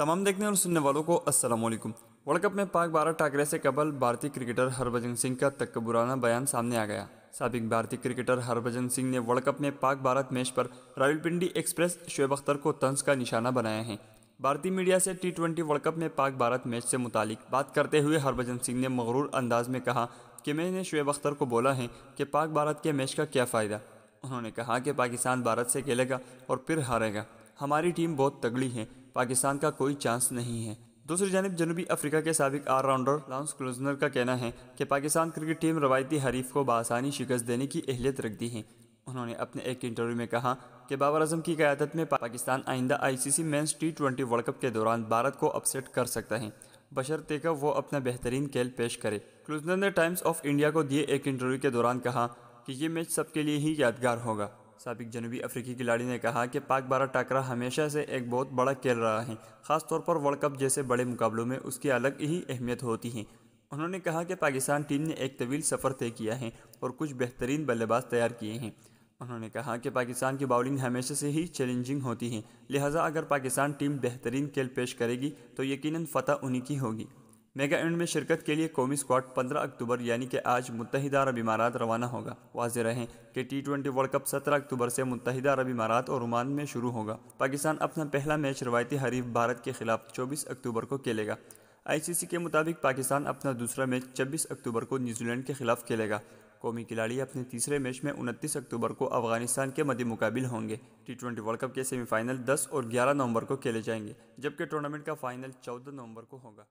तमाम देखने और सुनने वालों को असलम वर्ल्ड कप में पाक भारत टाकरे से कबल भारतीय क्रिकेटर हरभजन सिंह का तकबुराना बयान सामने आ गया सबक भारतीय क्रिकेटर हरभजन सिंह ने वर्ल्ड कप में पाक भारत मैच पर रावलपिंडी एक्सप्रेस शुएब अख्तर को तंज का निशाना बनाया है भारतीय मीडिया से टी ट्वेंटी वर्ल्ड कप में पाक भारत मैच से मुतालिक बात करते हुए हरभजन सिंह ने मगरूर अंदाज में कहा कि मैंने शुएब अख्तर को बोला है कि पाक भारत के मैच का क्या फ़ायदा उन्होंने कहा कि पाकिस्तान भारत से खेलेगा और फिर हारेगा हमारी टीम बहुत तगड़ी है पाकिस्तान का कोई चांस नहीं है दूसरी जानब जनूबी अफ्रीका के सबक आल राउंडर लॉन्स क्लूजनर का कहना है कि पाकिस्तान क्रिकेट टीम रवायती हरीफ को बासानी शिकस्त देने की अहलियत रखती है उन्होंने अपने एक इंटरव्यू में कहा कि बाबर अजम की क्यादत में पाकिस्तान आइंदा ICC men's T twenty World Cup के दौरान भारत को अपसेट कर सकता है बशर्ते वो अपना बेहतरीन खेल पेश करे क्लूजनर ने टाइम्स ऑफ इंडिया को दिए एक इंटरव्यू के दौरान कहा कि ये मैच सबके लिए ही यादगार होगा सबक जनूबी अफ्रीकी खिलाड़ी ने कहा कि पाक बारह टाकरा हमेशा से एक बहुत बड़ा खेल रहा है ख़ासतौर पर वर्ल्ड कप जैसे बड़े मुकाबलों में उसकी अलग ही अहमियत होती है उन्होंने कहा कि पाकिस्तान टीम ने एक तवील सफ़र तय किया है और कुछ बेहतरीन बल्लेबाज तैयार किए हैं उन्होंने कहा कि पाकिस्तान की बॉलिंग हमेशा से ही चैलेंजिंग होती है लिहाजा अगर पाकिस्तान टीम बेहतरीन खेल पेश करेगी तो यकीनन फतह उन्हीं की होगी मेगा इवेंट में शिरकत के लिए कौमी स्क्वाड 15 अक्टूबर यानी कि आज मुतहद अरब इमारात रवाना होगा वाज रहें कि टी ट्वेंटी वर्ल्ड कप 17 अक्टूबर से मुतहदा अरब इमारात और रुमान में शुरू होगा पाकिस्तान अपना पहला मैच रवायती हरीफ भारत के खिलाफ चौबीस अक्टूबर को खेलेगा आईसीसी के मुताबिक पाकिस्तान अपना दूसरा मैच छब्बीस अक्टूबर को न्यूजीलैंड के खिलाफ खेलेगा कौमी खिलाड़ी अपने तीसरे मैच में उनतीस अक्टूबर को अफगानिस्तान के मदे मुकाबिल होंगे टी ट्वेंटी वर्ल्ड कप के सेमीफाइनल दस और ग्यारह नवंबर को खेले जाएंगे जबकि टूर्नामेंट का फाइनल चौदह नवंबर को होगा